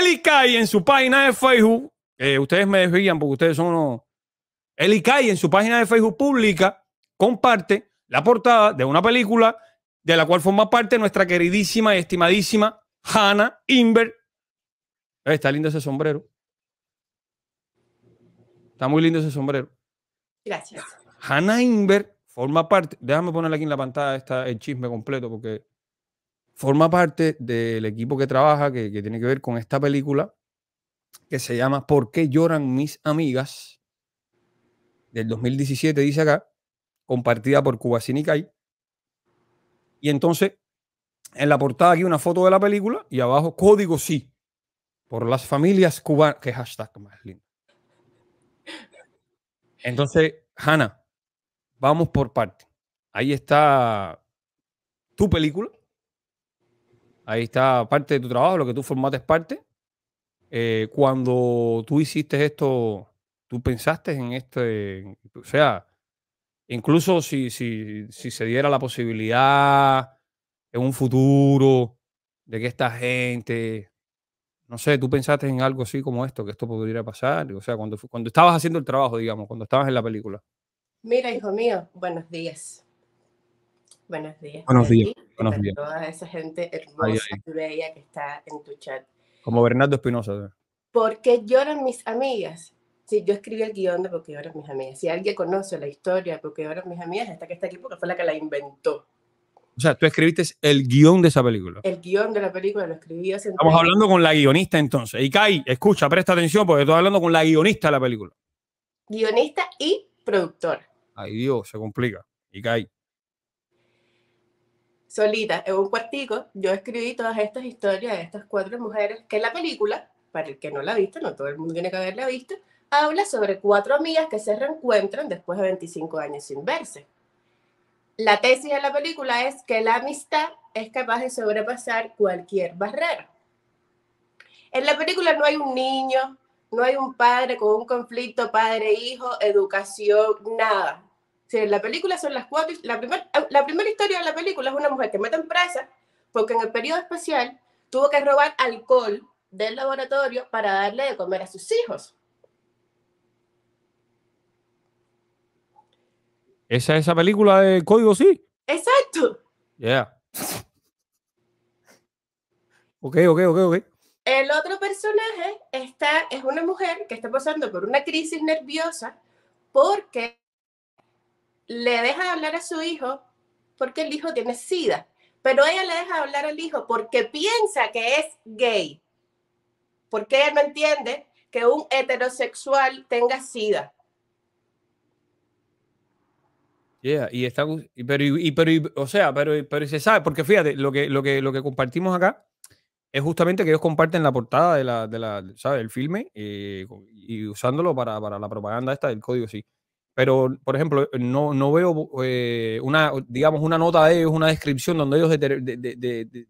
Elikai en su página de Facebook, eh, ustedes me desvían porque ustedes son unos... Elikai en su página de Facebook pública comparte la portada de una película de la cual forma parte nuestra queridísima y estimadísima Hannah Inver. Eh, está lindo ese sombrero. Está muy lindo ese sombrero. Gracias. Hannah Inver forma parte. Déjame ponerle aquí en la pantalla el chisme completo porque forma parte del equipo que trabaja, que, tiene que ver con esta película, que se llama ¿Por qué lloran mis amigas? del 2017, dice acá, compartida por Cuba Sinicay. Y entonces, en la portada aquí una foto de la película y abajo código sí, por las familias cubanas. es hashtag más lindo. Entonces, Hanna, vamos por parte. Ahí está tu película, Ahí está parte de tu trabajo, lo que tú es parte. Eh, cuando tú hiciste esto, tú pensaste en este, o sea, incluso si, si, si se diera la posibilidad en un futuro de que esta gente, no sé, tú pensaste en algo así como esto, que esto podría pasar, o sea, cuando, cuando estabas haciendo el trabajo, digamos, cuando estabas en la película. Mira, hijo mío, buenos días. Buenos días. Buenos días. Buenos días. Toda esa gente hermosa y bella que está en tu chat. Como Bernardo Espinosa. ¿Por qué lloran mis amigas? Sí, yo escribí el guión de ¿Por qué lloran mis amigas? Si alguien conoce la historia de ¿Por lloran mis amigas? Esta que esta aquí fue la que la inventó. O sea, tú escribiste el guión de esa película. El guión de la película lo escribí hace... Estamos hablando con la guionista entonces. Y escucha, presta atención porque estoy hablando con la guionista de la película. Guionista y productor. Ay Dios, se complica. Y Kai solita en un cuartico, yo escribí todas estas historias de estas cuatro mujeres, que la película, para el que no la ha visto, no todo el mundo tiene que haberla visto, habla sobre cuatro amigas que se reencuentran después de 25 años sin verse. La tesis de la película es que la amistad es capaz de sobrepasar cualquier barrera. En la película no hay un niño, no hay un padre con un conflicto padre-hijo, educación, nada. Si la película son las cuatro, la, la primera historia de la película es una mujer que mete en presa porque en el periodo espacial tuvo que robar alcohol del laboratorio para darle de comer a sus hijos. Esa es esa película de Código Sí. Exacto. Yeah. Ok, ok, ok, ok. El otro personaje está, es una mujer que está pasando por una crisis nerviosa porque le deja de hablar a su hijo porque el hijo tiene sida, pero ella le deja de hablar al hijo porque piensa que es gay, porque ella no entiende que un heterosexual tenga sida. y está, pero, o sea, pero, pero se sabe, porque fíjate, lo que, lo lo que compartimos acá es justamente que ellos comparten la portada de la, del filme eh, y usándolo para, para, la propaganda esta del código sí pero por ejemplo, no, no veo eh, una, digamos, una nota de ellos, una descripción donde ellos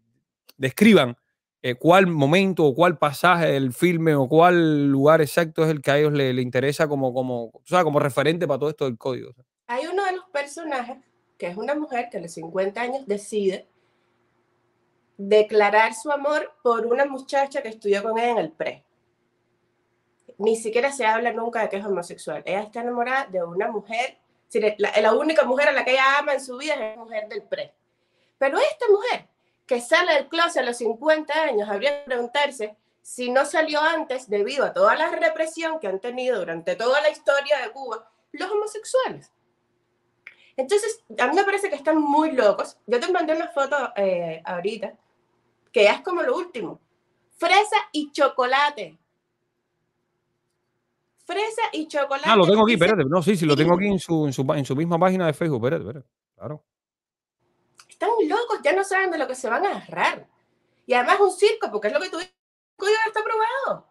describan eh, cuál momento o cuál pasaje del filme o cuál lugar exacto es el que a ellos les, interesa como, como, como referente para todo esto del código. Hay uno de los personajes, que es una mujer que a los 50 años decide declarar su amor por una muchacha que estudió con ella en el pre ni siquiera se habla nunca de que es homosexual. Ella está enamorada de una mujer, la, única mujer a la que ella ama en su vida es mujer del pre. Pero esta mujer que sale del closet a los 50 años, habría que preguntarse si no salió antes debido a toda la represión que han tenido durante toda la historia de Cuba los homosexuales. Entonces, a mí me parece que están muy locos. Yo te mandé una foto eh, ahorita, que es como lo último. Fresa y chocolate fresa y chocolate. Ah, lo tengo aquí, espérate. No, sí, sí, lo tengo aquí en su, misma página de Facebook, espérate, espérate. Claro. Están locos, ya no saben de lo que se van a agarrar. Y además un circo, porque es lo que tú dices, está probado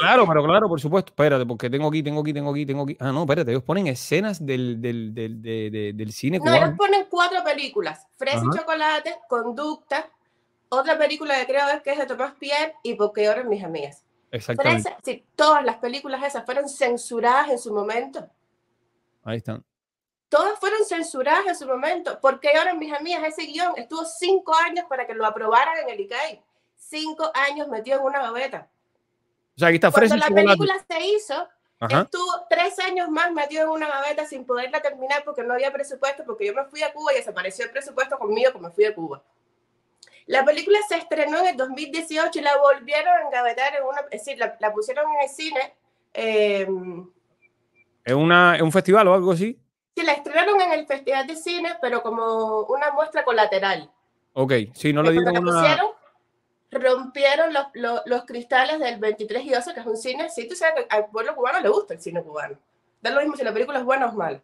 claro, pero claro, por supuesto. Espérate, porque tengo aquí, tengo aquí, tengo aquí, tengo aquí. Ah, no, espérate, ellos ponen escenas del, del, del, del, cine. No, ellos ponen cuatro películas: Fresa y Chocolate, Conducta, otra película que creo que es de Tomás Pierre y Porque ahora mis amigas. Exactamente. todas las películas esas fueron censuradas en su momento. Ahí están. Todas fueron censuradas en su momento. Porque ahora, mis amigas, ese guión estuvo cinco años para que lo aprobaran en el ICAI. E. Cinco años metido en una gaveta. O sea, aquí está Cuando la película se hizo, estuvo tres años más metido en una gaveta sin poderla terminar porque no había presupuesto, porque yo me fui a Cuba y desapareció el presupuesto conmigo como me fui a Cuba. La película se estrenó en el 2018 y la volvieron a engavetar en una, es decir, la, pusieron en el cine. ¿En, eh, una, un festival o algo así? Sí, la estrenaron en el Festival de Cine, pero como una muestra colateral. Ok, sí, no le dieron una... Pusieron, rompieron los, los, cristales del 23 y 12, que es un cine, sí, tú sabes que al pueblo cubano le gusta el cine cubano. Da lo mismo si la película es buena o es mala.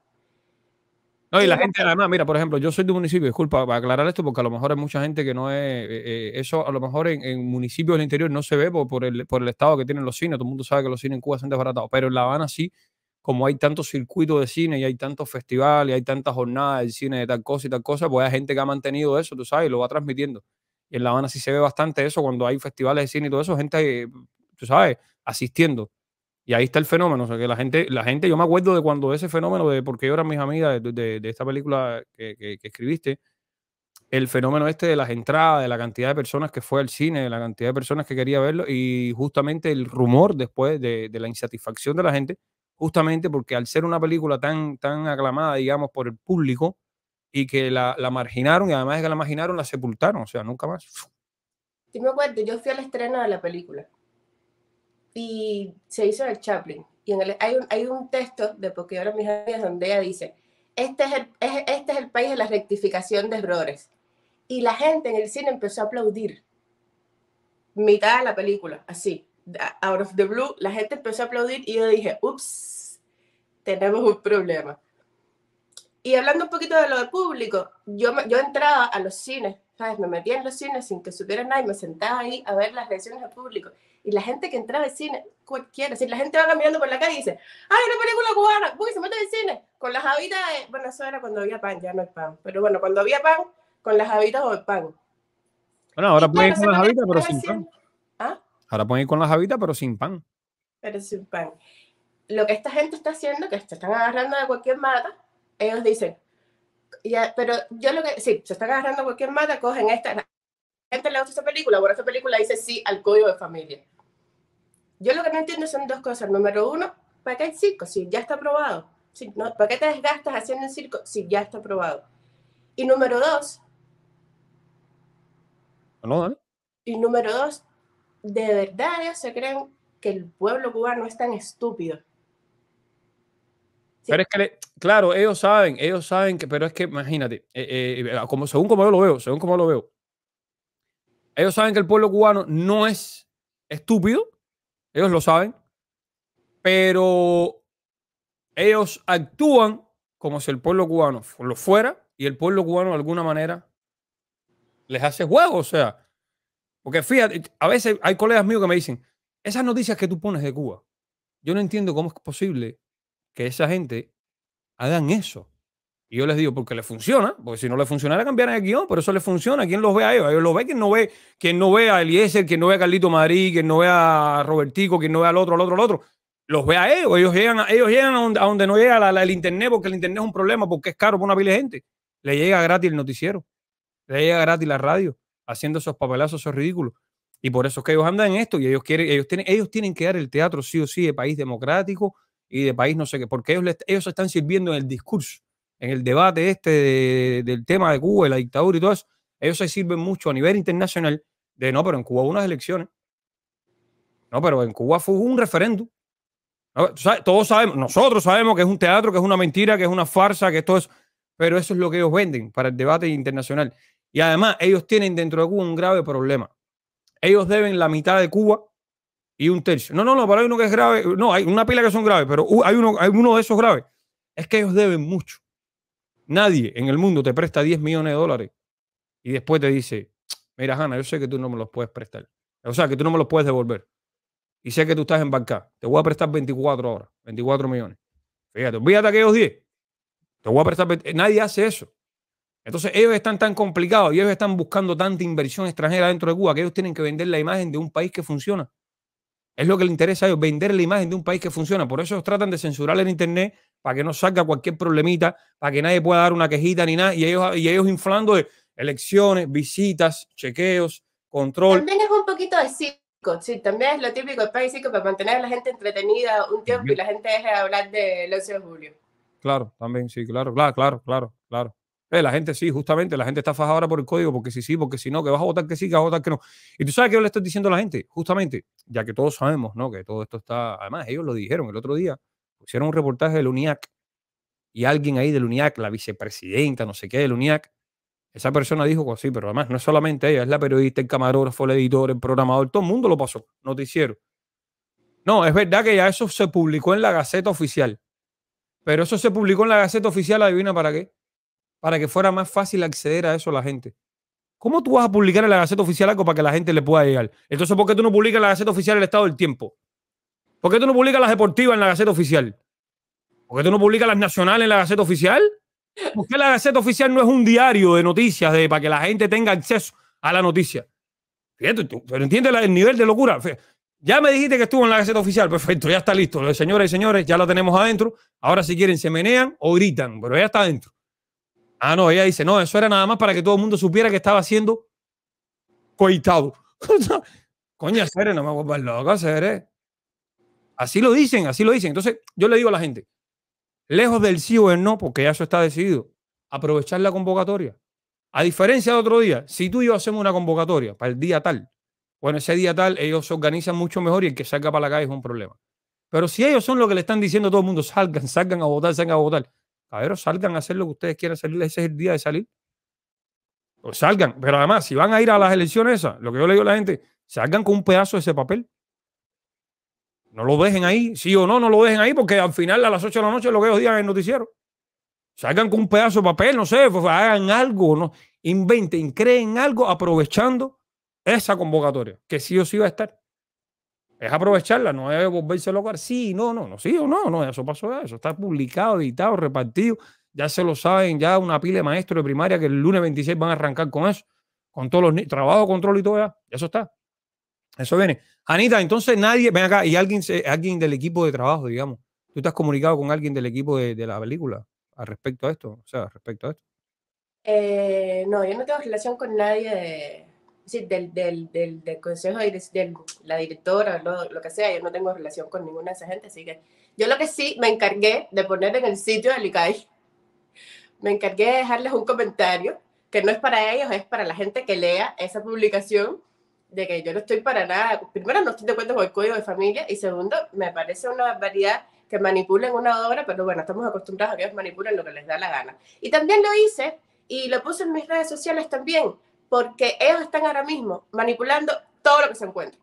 No, y la gente, además, mira, por ejemplo, yo soy de un municipio, disculpa, para aclarar esto, porque a lo mejor hay mucha gente que no es. Eh, eh, eso a lo mejor en, municipios del interior no se ve por, el, por el estado que tienen los cines. Todo el mundo sabe que los cines en Cuba son desbaratados, pero en La Habana sí, como hay tantos circuitos de cine y hay tantos festivales y hay tantas jornadas de cine de tal cosa y tal cosa, pues hay gente que ha mantenido eso, tú sabes, y lo va transmitiendo. Y en La Habana sí se ve bastante eso cuando hay festivales de cine y todo eso, gente, tú sabes, asistiendo. Y ahí está el fenómeno. O sea, que la gente, la gente, yo me acuerdo de cuando ese fenómeno de Porque lloran mis amigas de, de, esta película que, escribiste, el fenómeno este de las entradas, de la cantidad de personas que fue al cine, de la cantidad de personas que quería verlo y justamente el rumor después de, la insatisfacción de la gente, justamente porque al ser una película tan, tan aclamada, digamos, por el público y que la, marginaron y además de que la marginaron, la sepultaron, o sea, nunca más. Sí, me acuerdo, yo fui al estreno de la película y se hizo el Chaplin. Y en el, hay, un, hay un texto de Porque ahora mis amigas donde ella dice, este es, el, este es el país de la rectificación de errores. Y la gente en el cine empezó a aplaudir. Mitad de la película, así. Out of the blue, la gente empezó a aplaudir y yo dije, ups, tenemos un problema. Y hablando un poquito de lo del público, yo, yo entraba a los cines me metía en los cines sin que supiera nada y me sentaba ahí a ver las reacciones al público. Y la gente que entraba al cine, cualquiera, si la gente va caminando por la calle y dice, ¡ay, una película cubana! ¡Uy, se mete al cine! Con las habitas, de... bueno, eso era cuando había pan, ya no hay pan. Pero bueno, cuando había pan, con las habitas o el pan. Bueno, ahora pueden ir con las habitas, pero sin pan. ¿Ah? Ahora pueden ir con las habitas, pero sin pan. Pero sin pan. Lo que esta gente está haciendo, que se están agarrando de cualquier mata, ellos dicen, pero yo lo que, sí, se está agarrando cualquier mata, cogen esta, la gente le gusta esa película, ahora esa película dice sí al código de familia. Yo lo que no entiendo son dos cosas. Número uno, ¿para qué hay circo? Si ya está aprobado. no, ¿Para qué te desgastas haciendo el circo? Si ya está aprobado. Y número dos. Y número dos, ¿de verdad se creen que el pueblo cubano es tan estúpido pero es que, claro, ellos saben, ellos saben que, pero es que imagínate, eh, eh, ah, como, según como yo lo veo, según como lo veo, ellos saben que el pueblo cubano no es estúpido, ellos lo saben, pero ellos actúan como si el pueblo cubano lo fuera y el pueblo cubano de alguna manera les hace juego, o sea, porque fíjate, a veces hay colegas míos que me dicen, esas noticias que tú pones de Cuba, yo no entiendo cómo es posible que esa gente hagan eso. Y yo les digo, porque les funciona, porque si no les funcionara, cambiaran el guión, pero eso les funciona. ¿Quién los ve a ellos? Ellos los ve quien no ve, quien no ve a Eliezer, quien no ve a Carlito Madrid, quien no ve a Robertico, quien no ve al otro, al otro, al otro. Los ve a ellos, ellos llegan a, ellos llegan a, donde, no llega el internet, porque el internet es un problema, porque es caro para una pila de gente. Le llega gratis el noticiero, le llega gratis la radio, haciendo esos papelazos, esos ridículos. Y por eso es que ellos andan en esto y ellos quieren, ellos tienen, ellos tienen que dar el teatro sí o sí de país democrático, y de país no sé qué, porque ellos, les, ellos están sirviendo en el discurso, en el debate este del tema de Cuba de la dictadura y todo eso. Ellos se sirven mucho a nivel internacional de no, pero en Cuba hubo unas elecciones. No, pero en Cuba fue un referéndum. todos sabemos, nosotros sabemos que es un teatro, que es una mentira, que es una farsa, que esto es. Pero eso es lo que ellos venden para el debate internacional. Y además, ellos tienen dentro de Cuba un grave problema. Ellos deben la mitad de Cuba y un tercio. No, no, no, pero hay uno que es grave. No, hay una pila que son graves, pero hay, uno, hay uno de esos graves. Es que ellos deben mucho. Nadie en el mundo te presta 10 millones de dólares y después te dice, mira, Hanna, yo sé que tú no me los puedes prestar. O sea, que tú no me los puedes devolver. Y sé que tú estás en banca Te voy a prestar 24 ahora, 24 millones. Fíjate, a aquellos 10. Te voy a prestar. Nadie hace eso. Entonces, ellos están tan complicados y ellos están buscando tanta inversión extranjera dentro de Cuba que ellos tienen que vender la imagen de un país que funciona. Es lo que le interesa a ellos, vender la imagen de un país que funciona. Por eso tratan de censurar el Internet para que no salga cualquier problemita, para que nadie pueda dar una quejita ni nada. Y ellos, y ellos inflando de elecciones, visitas, chequeos, control. También es un poquito de circo, sí. También es lo típico del país psico para mantener a la gente entretenida un tiempo y la gente deje de hablar del 11 de julio. Claro, también, sí, claro, claro, claro, claro, claro. Eh, la gente sí, justamente, la gente está fajada ahora por el código, porque sí, sí, porque si no, que vas a votar que sí, que vas a votar que no. Y tú sabes qué le estoy diciendo a la gente, justamente, ya que todos sabemos, ¿no? Que todo esto está, además, ellos lo dijeron el otro día, pusieron un reportaje del UNIAC y alguien ahí del UNIAC, la vicepresidenta, no sé qué del UNIAC, esa persona dijo que pues sí, pero además no es solamente ella, es la periodista, el camarógrafo, el editor, el programador, todo el mundo lo pasó, noticiero. No, es verdad que ya eso se publicó en la Gaceta Oficial, pero eso se publicó en la Gaceta Oficial, adivina para qué para que fuera más fácil acceder a eso a la gente. ¿Cómo tú vas a publicar en la Gaceta Oficial algo para que la gente le pueda llegar? Entonces, ¿por qué tú no publicas en la Gaceta Oficial el estado del tiempo? ¿Por qué tú no publicas las deportivas en la Gaceta Oficial? ¿Por qué tú no publicas las nacionales en la Gaceta Oficial? ¿Por qué la Gaceta Oficial no es un diario de noticias de, para que la gente tenga acceso a la noticia? ¿Cierto? pero entiendes el nivel de locura. Ya me dijiste que estuvo en la Gaceta Oficial. Perfecto, ya está listo. señoras y señores, ya la tenemos adentro. Ahora, si quieren, se menean o gritan, pero ya está adentro. Ah, no, ella dice, no, eso era nada más para que todo el mundo supiera que estaba siendo coitado. Coña, Cere, no me vuelvas loca, Así lo dicen, así lo dicen. Entonces, yo le digo a la gente, lejos del sí o el no, porque ya eso está decidido, aprovechar la convocatoria. A diferencia de otro día, si tú y yo hacemos una convocatoria para el día tal, bueno, ese día tal ellos se organizan mucho mejor y el que salga para la calle es un problema. Pero si ellos son los que le están diciendo a todo el mundo, salgan, salgan a votar, salgan a votar, ver, salgan a hacer lo que ustedes quieran salir. Ese es el día de salir. O pues salgan. Pero además, si van a ir a las elecciones esas, lo que yo le digo a la gente, salgan con un pedazo de ese papel. No lo dejen ahí, sí o no, no lo dejen ahí, porque al final a las 8 de la noche lo que ellos digan en el noticiero. Salgan con un pedazo de papel, no sé, pues, hagan algo, ¿no? inventen, creen algo aprovechando esa convocatoria, que sí o sí va a estar es aprovecharla, no es volverse loco. Sí, no, no, no, sí o no, no, eso pasó eso está publicado, editado, repartido, ya se lo saben, ya una pila de maestros de primaria que el lunes 26 van a arrancar con eso, con todos los trabajo, control y todo ya, eso está. Eso viene. Anita, entonces nadie, ven acá, y alguien, alguien del equipo de trabajo, digamos, tú te has comunicado con alguien del equipo de, la película al respecto a esto, o sea, respecto a esto. Eh, no, yo no tengo relación con nadie de, del, del, del, consejo, de la directora, lo, lo, que sea, yo no tengo relación con ninguna de esa gente, así que yo lo que sí me encargué de poner en el sitio de ICAI, me encargué de dejarles un comentario, que no es para ellos, es para la gente que lea esa publicación, de que yo no estoy para nada, primero no estoy de acuerdo con el código de familia, y segundo, me parece una barbaridad que manipulen una obra, pero bueno, estamos acostumbrados a que ellos manipulen lo que les da la gana. Y también lo hice, y lo puse en mis redes sociales también, porque ellos están ahora mismo manipulando todo lo que se encuentra.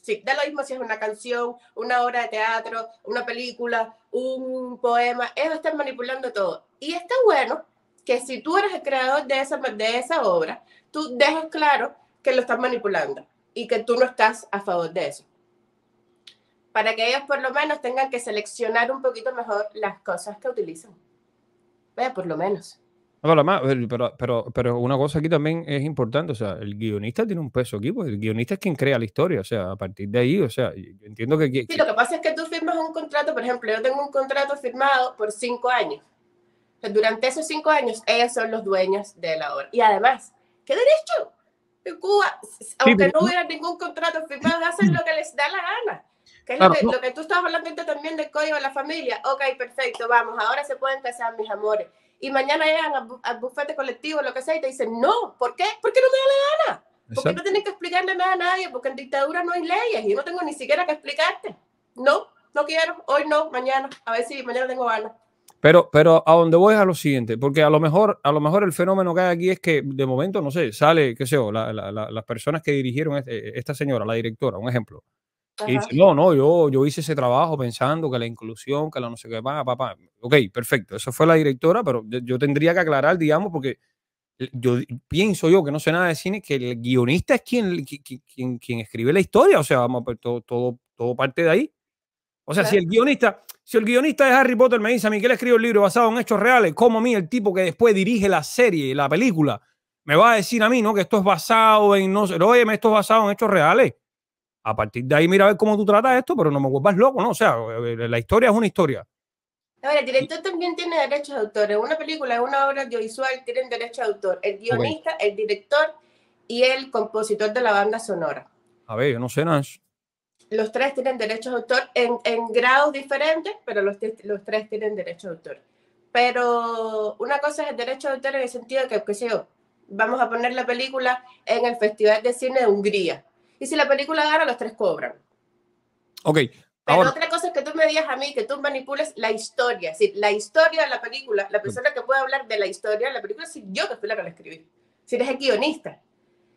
Sí, da lo mismo si es una canción, una obra de teatro, una película, un poema, ellos están manipulando todo. Y está bueno que si tú eres el creador de esa, de esa obra, tú dejas claro que lo están manipulando y que tú no estás a favor de eso. Para que ellos por lo menos tengan que seleccionar un poquito mejor las cosas que utilizan. Vea, por lo menos pero, pero, pero, una cosa aquí también es importante, o sea, el guionista tiene un peso aquí, porque el guionista es quien crea la historia, o sea, a partir de ahí, o sea, entiendo que... sí, lo que pasa es que tú firmas un contrato, por ejemplo, yo tengo un contrato firmado por cinco años. Pues, durante esos cinco años, ellos son los dueños de la obra. Y además, ¿qué derecho? En Cuba, aunque no hubiera ningún contrato firmado, hacen lo que les da la gana lo, que, tú estabas hablando también del código de la familia. Ok, perfecto, vamos, ahora se pueden casar, mis amores. Y mañana llegan al, bufete colectivo, lo que sea, y te dicen, no, ¿por qué? Porque no me da la gana. ¿Por qué no tienen que explicarle nada a nadie, porque en dictadura no hay leyes y no tengo ni siquiera que explicarte. No, no quiero, hoy no, mañana, a ver si mañana tengo gana Pero, pero a donde voy es a lo siguiente, porque a lo mejor, a lo mejor el fenómeno que hay aquí es que de momento, no sé, sale, qué sé las personas que dirigieron este, esta señora, la directora, un ejemplo, no, no, yo, yo hice ese trabajo pensando que la inclusión, que la no sé qué, papá, papá. Ok, perfecto, eso fue la directora, pero yo tendría que aclarar, digamos, porque yo pienso yo que no sé nada de cine, que el guionista es quien, quien, quien, escribe la historia, o sea, vamos, pues, todo, todo, todo parte de ahí. O sea, si el guionista, si el guionista de Harry Potter me dice a mí que él escribe un libro basado en hechos reales, como a mí el tipo que después dirige la serie, la película, me va a decir a mí, ¿no? Que esto es basado en, no sé, oye, esto es basado en hechos reales. A partir de ahí, mira a ver cómo tú tratas esto, pero no me vuelvas loco, ¿no? O sea, la historia es una historia. Ahora, el director también tiene derechos de autor. una película, una obra audiovisual, tienen derechos de autor. El guionista, el director y el compositor de la banda sonora. A ver, yo no sé nada. Los tres tienen derechos de autor en, en grados diferentes, pero los, los tres tienen derechos de autor. Pero una cosa es el derecho de autor en el sentido de que, qué sé yo, vamos a poner la película en el Festival de Cine de Hungría y si la película gana, los tres cobran. Ok. Pero otra cosa es que tú me digas a mí que tú manipules la historia, es la historia de la película, la persona que puede hablar de la historia de la película si yo que fui la que la escribí, si eres el guionista.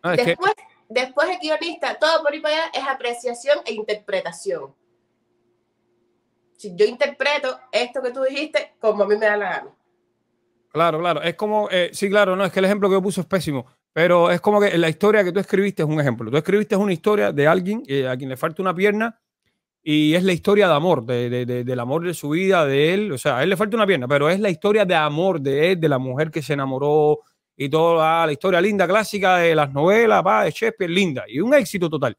después, después el guionista, todo por ahí para allá es apreciación e interpretación. Si yo interpreto esto que tú dijiste como a mí me da la gana. Claro, claro, es como, eh, sí, claro, no, es que el ejemplo que yo puse es pésimo, pero es como que la historia que tú escribiste es un ejemplo. Tú escribiste una historia de alguien eh, a quien le falta una pierna y es la historia de amor, de, de, de, del amor de su vida, de él. O sea, a él le falta una pierna, pero es la historia de amor de él, de la mujer que se enamoró y toda ah, la, historia linda, clásica de las novelas, de Shakespeare, linda. Y un éxito total.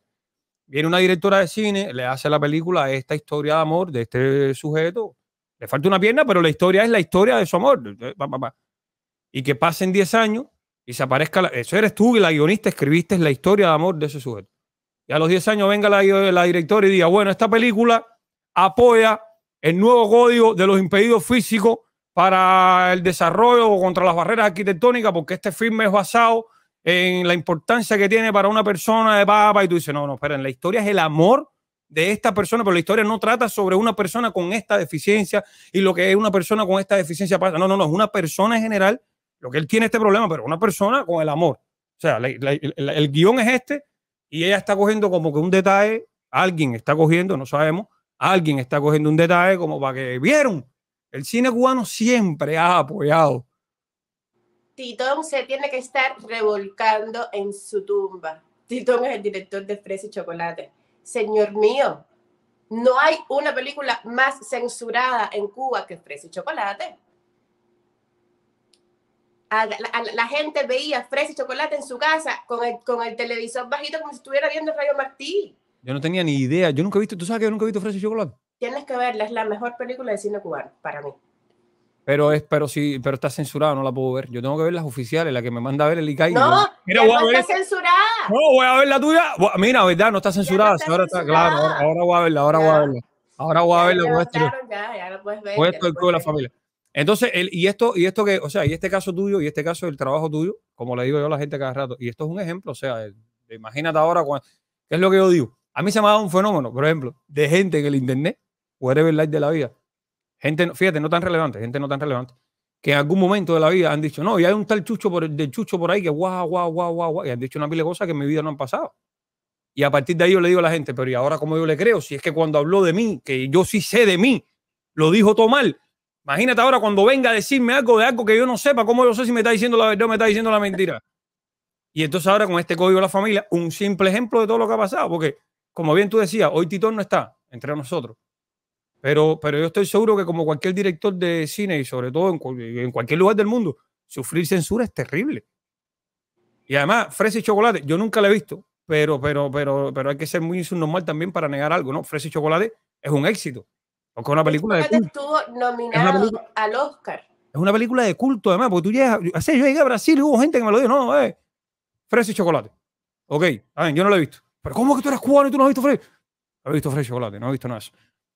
Viene una directora de cine, le hace la película esta historia de amor de este sujeto. Le falta una pierna, pero la historia es la historia de su amor. Eh, y que pasen 10 años y se aparezca, eso eres tú, y la guionista, escribiste la historia de amor de ese sujeto. Y a los 10 años venga la, directora y diga, bueno, esta película apoya el nuevo código de los impedidos físicos para el desarrollo o contra las barreras arquitectónicas, porque este filme es basado en la importancia que tiene para una persona de papa. Y tú dices, no, no, esperen, la historia es el amor de esta persona, pero la historia no trata sobre una persona con esta deficiencia y lo que es una persona con esta deficiencia pasa. No, no, no, es una persona en general lo que él tiene este problema, pero una persona con el amor. O sea, el guión es este y ella está cogiendo como que un detalle, alguien está cogiendo, no sabemos, alguien está cogiendo un detalle como para que vieron. El cine cubano siempre ha apoyado. Titón se tiene que estar revolcando en su tumba. Titón es el director de Fresa y Chocolate. Señor mío, no hay una película más censurada en Cuba que Fresa y Chocolate la, gente veía fresa y chocolate en su casa con el, con el televisor bajito como si estuviera viendo Rayo Martí. Yo no tenía ni idea. Yo nunca he visto, tú sabes que yo nunca he visto fresa y chocolate. Tienes que verla, es la mejor película de cine cubano para mí. Pero es, pero pero está censurada, no la puedo ver. Yo tengo que ver las oficiales, la que me manda a ver el ICAI. No, ¿no? está censurada. No, voy a ver la tuya. Mira, verdad, no está censurada. ahora está, claro, ahora, voy a verla, ahora voy a verla. Ahora voy a verla. Ya, esto. Ya, puedes ver. el la familia. Entonces, el, y esto, y esto que, o sea, y este caso tuyo, y este caso del trabajo tuyo, como le digo yo a la gente cada rato, y esto es un ejemplo, o sea, imagínate ahora cuando, ¿qué es lo que yo digo? A mí se me ha dado un fenómeno, por ejemplo, de gente en el internet, el light de la vida, gente, fíjate, no tan relevante, gente no tan relevante, que en algún momento de la vida han dicho, no, y hay un tal chucho por, del chucho por ahí que guau, guau, guau, guau, guau, y han dicho una mil de cosas que en mi vida no han pasado. Y a partir de ahí yo le digo a la gente, pero ¿y ahora cómo yo le creo? Si es que cuando habló de mí, que yo sí sé de mí, lo dijo todo mal, Imagínate ahora cuando venga a decirme algo de algo que yo no sepa, ¿cómo yo sé si me está diciendo la verdad o me está diciendo la mentira? Y entonces ahora con este código de la familia, un simple ejemplo de todo lo que ha pasado, porque como bien tú decías, hoy Titón no está entre nosotros. Pero, pero yo estoy seguro que como cualquier director de cine y sobre todo en, cualquier lugar del mundo, sufrir censura es terrible. Y además, fresa y chocolate, yo nunca la he visto, pero, pero, pero, pero hay que ser muy subnormal también para negar algo, ¿no? Fresa y chocolate es un éxito. Porque es una película de culto. estuvo nominado al Oscar. Es una película de culto, además, porque tú llegas. yo llegué a Brasil y hubo gente que me lo dijo, no, eh, fresa y chocolate. Ok, a ver, yo no lo he visto. Pero ¿cómo es que tú eres cubano y tú no has visto fresa? No he visto fresa y chocolate, no he visto nada.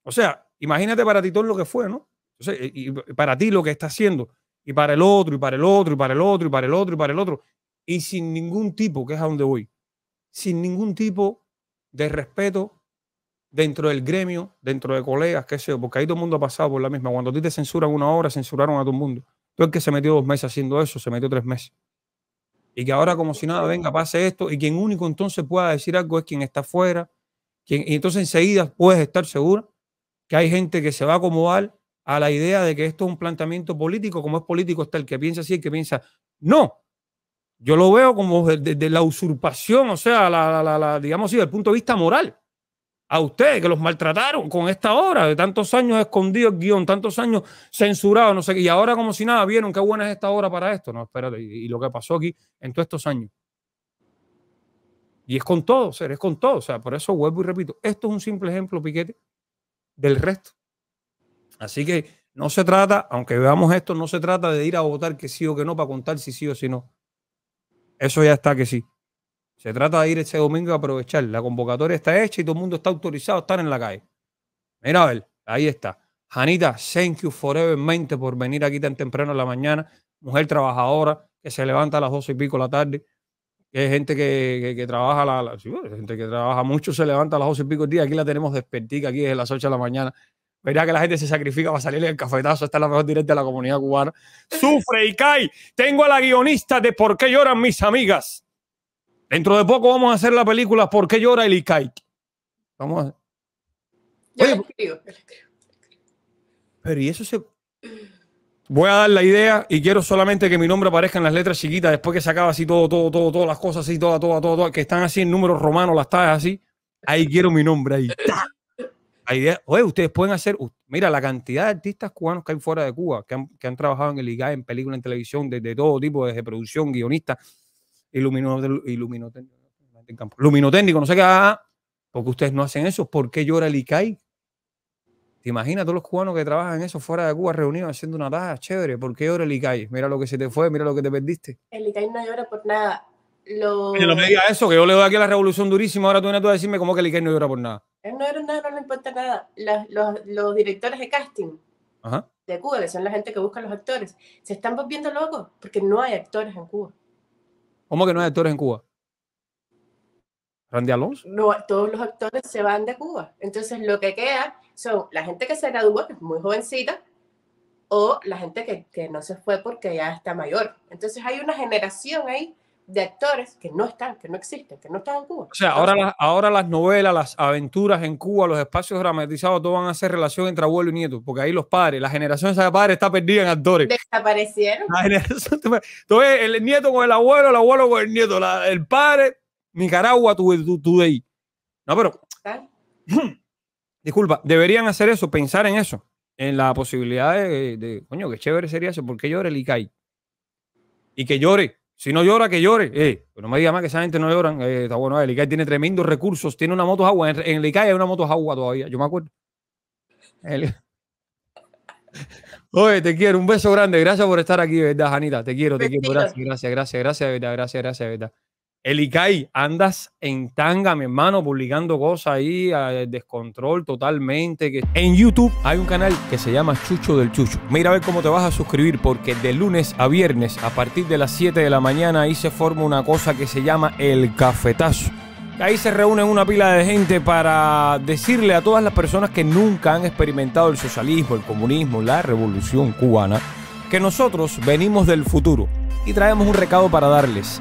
O sea, imagínate para ti todo lo que fue, ¿no? O sea, eh, y para ti lo que está haciendo, y para el otro, y para el otro, y para el otro, y para el otro, y para el otro, y sin ningún tipo, que es a donde voy, sin ningún tipo de respeto dentro del gremio, dentro de colegas, qué sé yo, porque ahí todo el mundo ha pasado por la misma. Cuando tú te censuran una hora, censuraron a todo el mundo. Tú el que se metió dos meses haciendo eso, se metió tres meses. Y que ahora como si nada, venga, pase esto, y quien único entonces pueda decir algo es quien está afuera. Quien, y entonces enseguida puedes estar seguro que hay gente que se va a acomodar a la idea de que esto es un planteamiento político, como es político está el que piensa así, el que piensa, no, yo lo veo como de, la usurpación, o sea, la, la, la, digamos así, el punto de vista moral a ustedes que los maltrataron con esta obra, de tantos años escondido el guión, tantos años censurado, no sé qué, y ahora como si nada, vieron qué buena es esta obra para esto. No, espérate, y, lo que pasó aquí en todos estos años. Y es con todo, ser, es con todo. O sea, por eso vuelvo y repito, esto es un simple ejemplo, Piquete, del resto. Así que no se trata, aunque veamos esto, no se trata de ir a votar que sí o que no para contar si sí o si no. Eso ya está que sí. Se trata de ir ese domingo a aprovechar. La convocatoria está hecha y todo el mundo está autorizado a estar en la calle. Mira, a ver, ahí está. Janita, thank you forevermente por venir aquí tan temprano en la mañana. Mujer trabajadora que se levanta a las 12 y pico de la tarde. Que gente que, trabaja, pues, gente que trabaja mucho, se levanta a las doce y pico del día. Aquí la tenemos despertica, aquí es las 8 de la mañana. Verá que la gente se sacrifica para salir el cafetazo. Esta es la mejor directa de la comunidad cubana. Sufre y cae. Tengo a la guionista de Por qué lloran mis amigas. Dentro de poco vamos a hacer la película ¿Por qué llora el Icai? Vamos a... Yo escribo, Pero y eso se... Voy a dar la idea y quiero solamente que mi nombre aparezca en las letras chiquitas después que se acaba así todo, todo, todo, todas las cosas así, todas, todas, todo, todo, que están así en números romanos, las tallas así. Ahí quiero mi nombre, ahí. La idea, oye, ustedes pueden hacer, mira, la cantidad de artistas cubanos que hay fuera de Cuba, que han, trabajado en el IGA, en películas, en televisión, de todo tipo, desde producción, guionista iluminó, luminotécnico, no sé qué, ah, ah, ah. porque ustedes no hacen eso, ¿por qué llora el ICAI? ¿Te imaginas todos los cubanos que trabajan en eso fuera de Cuba reunidos haciendo una taja chévere? ¿Por qué llora el ICAI? Mira lo que se te fue, mira lo que te perdiste. El ICAI no llora por nada. Lo... eso, que yo le doy aquí a la revolución durísima, ahora tú vienes tú a decirme cómo que el ICAI no llora por nada. Él no llora nada, no le importa nada. Los, directores de casting de Cuba, que son la gente que busca los actores, se están volviendo locos porque no hay actores en Cuba. ¿Cómo que no hay actores en Cuba? Randy Alonso. No, todos los actores se van de Cuba. Entonces lo que queda son la gente que se graduó, que es muy jovencita, o la gente que, que no se fue porque ya está mayor. Entonces hay una generación ahí de actores que no están, que no existen, que no están en Cuba. O sea, ahora, las, ahora las novelas, las aventuras en Cuba, los espacios dramatizados, todo van a ser relación entre abuelo y nieto, porque ahí los padres, la generación de padres está perdida en actores. Desaparecieron. entonces, el nieto con el abuelo, el abuelo con el nieto, el padre, Nicaragua, tú tu, de No, pero... Disculpa, deberían hacer eso, pensar en eso, en la posibilidad de, coño, qué chévere sería eso, porque llore el ICAI. Y que llore, si no llora, que llore. Eh, no me diga más que esa gente no llora. Eh, está bueno, eh, el ICAI tiene tremendos recursos. Tiene una moto agua. En, el ICAI hay una moto agua todavía, yo me acuerdo. Oye, te quiero. Un beso grande. Gracias por estar aquí, ¿verdad, Janita? Te quiero, te pues quiero. Gracias, gracias, gracias, Gracias, gracias, gracias, Icai, andas en tanga, mi hermano, publicando cosas ahí, eh, descontrol totalmente. Que... En YouTube hay un canal que se llama Chucho del Chucho. Mira a ver cómo te vas a suscribir, porque de lunes a viernes, a partir de las 7 de la mañana, ahí se forma una cosa que se llama el cafetazo. Ahí se reúnen una pila de gente para decirle a todas las personas que nunca han experimentado el socialismo, el comunismo, la revolución cubana, que nosotros venimos del futuro y traemos un recado para darles